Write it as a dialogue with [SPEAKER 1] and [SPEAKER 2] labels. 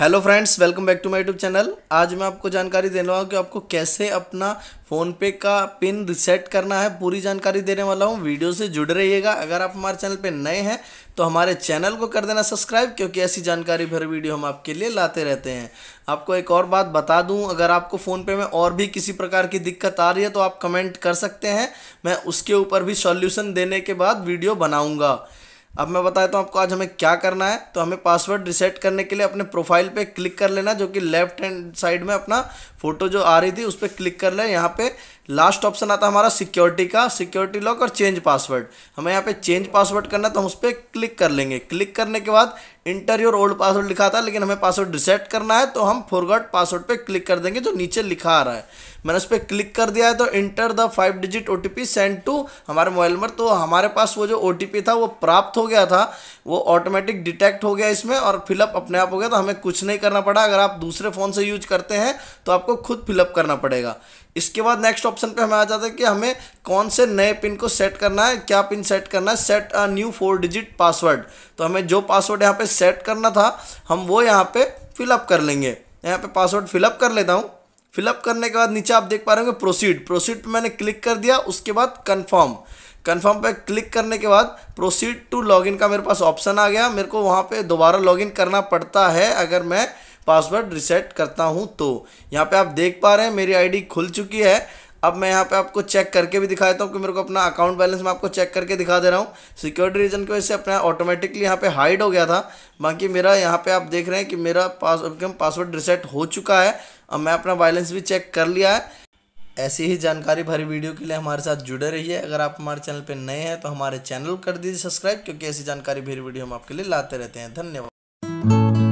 [SPEAKER 1] hello friends welcome back to my YouTube channel आज मैं आपको जानकारी देने वाला हूँ कि आपको कैसे अपना फ़ोन पे का पिन रिसेट करना है पूरी जानकारी देने वाला हूँ वीडियो से जुड़ रहिएगा अगर आप हमारे चैनल पे नए हैं तो हमारे चैनल को कर देना सब्सक्राइब क्योंकि ऐसी जानकारी भर वीडियो हम आपके लिए लाते रहते हैं आपको एक और बात बता दूं अगर आपको फ़ोनपे में और भी किसी प्रकार की दिक्कत आ रही है तो आप कमेंट कर सकते हैं मैं उसके ऊपर भी सॉल्यूशन देने के बाद वीडियो बनाऊँगा अब मैं बताता हूँ आपको आज हमें क्या करना है तो हमें पासवर्ड रिसेट करने के लिए अपने प्रोफाइल पे क्लिक कर लेना जो कि लेफ्ट हैंड साइड में अपना फ़ोटो जो आ रही थी उस पर क्लिक कर लें यहाँ पे लास्ट ऑप्शन आता है हमारा सिक्योरिटी का सिक्योरिटी लॉक और चेंज पासवर्ड हमें यहाँ पे चेंज पासवर्ड करना है तो हम उस पर क्लिक कर लेंगे क्लिक करने के बाद इंटर योर ओल्ड पासवर्ड लिखा था लेकिन हमें पासवर्ड रिसेट करना है तो हम फॉरगॉट पासवर्ड पे क्लिक कर देंगे जो नीचे लिखा आ रहा है मैंने उस पर क्लिक कर दिया है तो enter the five digit O T P send to हमारे मोबाइल नंबर तो हमारे पास वो जो ओ टी पी था वो प्राप्त हो गया था वो ऑटोमेटिक डिटेक्ट हो गया इसमें और फिलअप अपने आप हो गया तो हमें कुछ नहीं करना पड़ा अगर आप दूसरे फ़ोन से यूज करते हैं तो आपको खुद फिलअप करना पड़ेगा इसके बाद नेक्स्ट ऑप्शन पे हमें आ जाता है कि हमें कौन से नए पिन को सेट करना है क्या पिन सेट करना है set a new four digit password तो हमें जो पासवर्ड यहाँ पे सेट करना था हम वो यहाँ पे फिलअप कर लेंगे यहाँ पे पासवर्ड फिलअप कर लेता हूँ फिलअप करने के बाद नीचे आप देख पा रहे होंगे प्रोसीड प्रोसीड पर मैंने क्लिक कर दिया उसके बाद कन्फर्म कन्फर्म पर क्लिक करने के बाद प्रोसीड टू लॉगिन का मेरे पास ऑप्शन आ गया मेरे को वहाँ पर दोबारा लॉगिन करना पड़ता है अगर मैं पासवर्ड रिसेट करता हूँ तो यहाँ पे आप देख पा रहे हैं मेरी आईडी खुल चुकी है अब मैं यहाँ पे आपको चेक करके भी दिखा देता हूँ कि मेरे को अपना अकाउंट बैलेंस मैं आपको चेक करके दिखा दे रहा हूँ सिक्योरिटी रीजन की वजह से अपना ऑटोमेटिकली यहाँ पे हाइड हो गया था बाकी मेरा यहाँ पे आप देख रहे हैं कि मेरा पास पासवर्ड रिसेट हो चुका है अब मैं अपना बैलेंस भी चेक कर लिया है ऐसी ही जानकारी भरी वीडियो के लिए हमारे साथ जुड़े रहिए अगर आप हमारे चैनल पर नए हैं तो हमारे चैनल कर दीजिए सब्सक्राइब क्योंकि ऐसी जानकारी भरी वीडियो हम आपके लिए लाते रहते हैं धन्यवाद